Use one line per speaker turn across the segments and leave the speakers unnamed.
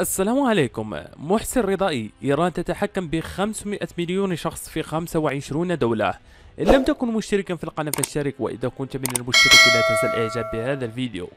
السلام عليكم محسن رضائي إيران تتحكم ب 500 مليون شخص في 25 دولة إن لم تكن مشتركا في القناة فاشترك وإذا كنت من المشترك لا تنسى الإعجاب بهذا الفيديو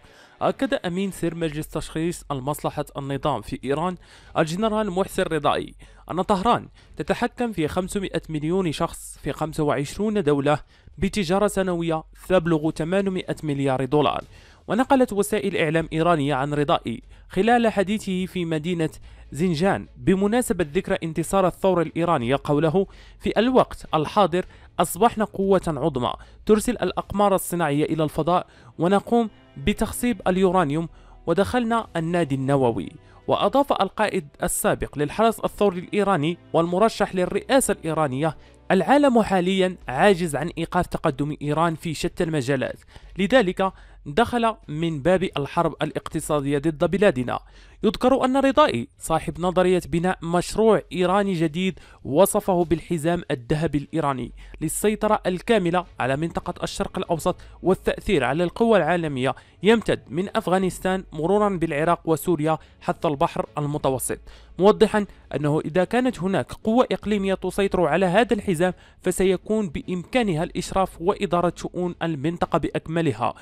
أكد أمين سر مجلس تشخيص المصلحة النظام في إيران الجنرال محسن رضائي أن طهران تتحكم في 500 مليون شخص في 25 دولة بتجارة سنوية تبلغ 800 مليار دولار ونقلت وسائل إعلام إيرانية عن رضائي خلال حديثه في مدينة زنجان بمناسبة ذكرى انتصار الثورة الإيرانية قوله في الوقت الحاضر أصبحنا قوة عظمى ترسل الأقمار الصناعية إلى الفضاء ونقوم بتخصيب اليورانيوم ودخلنا النادي النووي وأضاف القائد السابق للحرس الثوري الإيراني والمرشح للرئاسة الإيرانية العالم حاليا عاجز عن إيقاف تقدم إيران في شتى المجالات لذلك دخل من باب الحرب الاقتصادية ضد بلادنا يذكر أن رضائي صاحب نظرية بناء مشروع إيراني جديد وصفه بالحزام الذهبي الإيراني للسيطرة الكاملة على منطقة الشرق الأوسط والتأثير على القوى العالمية يمتد من أفغانستان مرورا بالعراق وسوريا حتى البحر المتوسط موضحا أنه إذا كانت هناك قوة إقليمية تسيطر على هذا الحزام فسيكون بإمكانها الإشراف وإدارة شؤون المنطقة بأكملها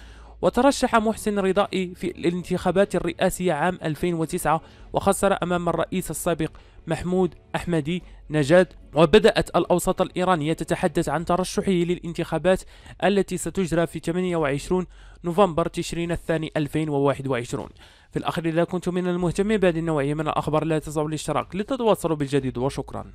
وترشح محسن رضائي في الانتخابات الرئاسية عام 2009 وخسر أمام الرئيس السابق محمود أحمدي نجاد وبدأت الأوساط الإيرانية تتحدث عن ترشحه للانتخابات التي ستجرى في 28 نوفمبر تشرين الثاني 2021 في الأخير إذا كنتم من المهتمين بهذه النوعية من الأخبار لا تنسوا الاشتراك لتتواصلوا بالجديد وشكرا